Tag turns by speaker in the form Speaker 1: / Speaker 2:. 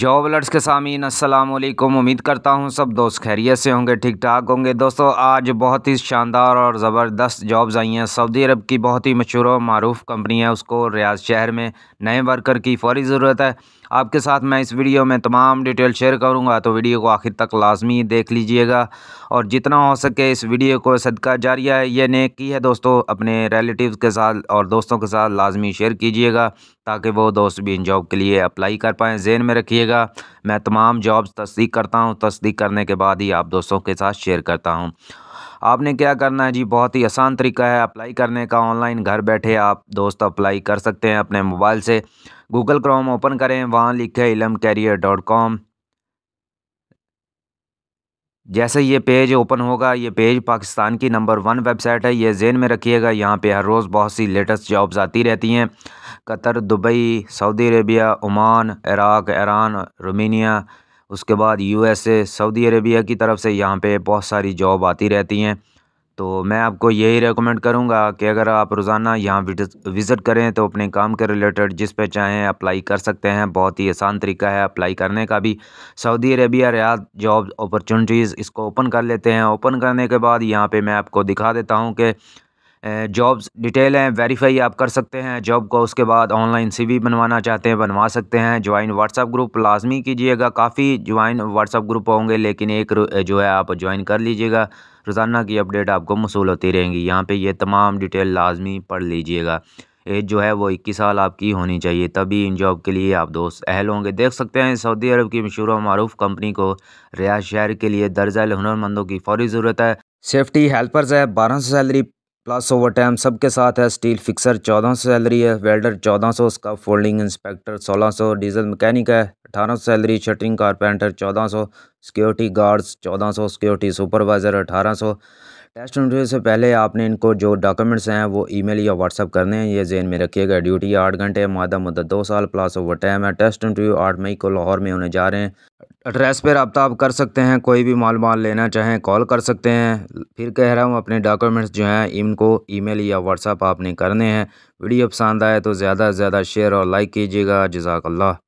Speaker 1: job alerts के सामीन वालेकुम उम्मीद करता हूँ सब दोस्त खैरियत से होंगे ठीक ठाक होंगे दोस्तों आज बहुत ही शानदार और ज़बरदस्त जॉब्स आई हैं सऊदी अरब की बहुत ही मशहूर और मरूफ कंपनी है उसको रियाज शहर में नए वर्कर की फौरी ज़रूरत है आपके साथ मैं इस वीडियो में तमाम डिटेल शेयर करूंगा तो वीडियो को आखिर तक लाजमी देख लीजिएगा और जितना हो सके इस वीडियो को सदका जारिया ये ने की है दोस्तों अपने रिलेटिव के साथ और दोस्तों के साथ लाजमी शेयर कीजिएगा ताकि वो दोस्त भी इन जॉब के लिए अप्लाई कर पाएँ जेन में रखिएगा मैं तमाम जॉब्स तस्दीक करता हूँ तस्दीक करने के बाद ही आप दोस्तों के साथ शेयर करता हूँ आपने क्या करना है जी बहुत ही आसान तरीका है अप्लाई करने का ऑनलाइन घर बैठे आप दोस्त अप्लाई कर सकते हैं अपने मोबाइल से गूगल क्रोम ओपन करें वहाँ लिखे इलम कैरियर डॉट कॉम जैसे ये पेज ओपन होगा ये पेज पाकिस्तान की नंबर वन वेबसाइट है ये जेन में रखिएगा यहाँ पे हर रोज़ बहुत सी लेटेस्ट जॉब्स आती रहती हैं Qatar Dubai Saudi Arabia Oman Iraq Iran Romania उसके बाद यूएसए सऊदी अरेबिया की तरफ से यहाँ पे बहुत सारी जॉब आती रहती हैं तो मैं आपको यही रेकमेंड करूँगा कि अगर आप रोज़ाना यहाँ विज़िट करें तो अपने काम के रिलेटेड जिस पे चाहें अप्लाई कर सकते हैं बहुत ही आसान तरीका है अप्लाई करने का भी Saudi Arabia Riyadh job opportunities इसको ओपन कर लेते हैं ओपन करने के बाद यहाँ पे मैं आपको दिखा देता हूँ कि जॉब्स डिटेल हैं वेरीफाई आप कर सकते हैं जॉब को उसके बाद ऑनलाइन सीवी बनवाना चाहते हैं बनवा सकते हैं ज्वाइन व्हाट्सअप ग्रुप लाजमी कीजिएगा काफ़ी ज्वाइन व्हाट्सअप ग्रुप होंगे लेकिन एक जो है आप ज्वाइन कर लीजिएगा रोज़ाना की अपडेट आपको मसूल होती रहेंगी यहाँ पर यह तमाम डिटेल लाजमी पढ़ लीजिएगा एज जो है वो इक्कीस साल आपकी होनी चाहिए तभी इन जॉब के लिए आप दोस्त अहल होंगे देख सकते हैं सऊदी अरब की मशहूर और मरूफ कंपनी को रियाज शहर के लिए दर्जा हनरमंदों की फौरी ज़रूरत है सेफ्टी हेल्पर्स है बारह सौ सैलरी प्लस ओवर टाइम सब के साथ है स्टील फिक्सर चौदह सौ सैलरी है वेल्डर चौदह सौ उसका फोल्डिंग इंस्पेक्टर सोलह सौ डीजल मैकेनिक है अठारह सौ सैलरी शटरिंग कारपेंटर चौदह सौ सिक्योरिटी गार्ड्स चौदह सौ सिक्योरिटी सुपरवाइज़र अठारह सौ टेस्ट इंटरव्यू से पहले आपने इनको जो डॉक्यूमेंट्स हैं वो ईमेल या व्हाट्सअप करने हैं ये जेन में रखिएगा ड्यूटी आठ घंटे मादा मुद्दा दो साल प्लस ओवर टाइम है टेस्ट इंटरव्यू आठ मई को लाहौर में होने जा रहे हैं एड्रेस पर रबता आप कर सकते हैं कोई भी मालूम लेना चाहें कॉल कर सकते हैं फिर कह रहा हूँ अपने डॉक्यूमेंट्स जो हैं इनको ईमेल या व्हाट्सअप आपने करने हैं वीडियो पसंद आए तो ज़्यादा से ज़्यादा शेयर और लाइक कीजिएगा जजाकल्ला